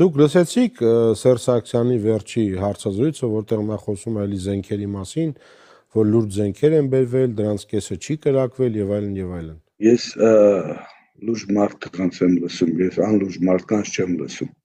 Դուք լսեցիք Սերժ Սարգսյանի վերջի հարցազրույցը, որտեղ նա խոսում է լի զենքերի մասին, որ լուրջ զենքեր են բերվել, դրանց կեսը չի կրակվել եւ այլն եւ այլն։ Ես լուրջ մարդկանց եմ լսում, ես անլուրջ մարդկանց չեմ լսում։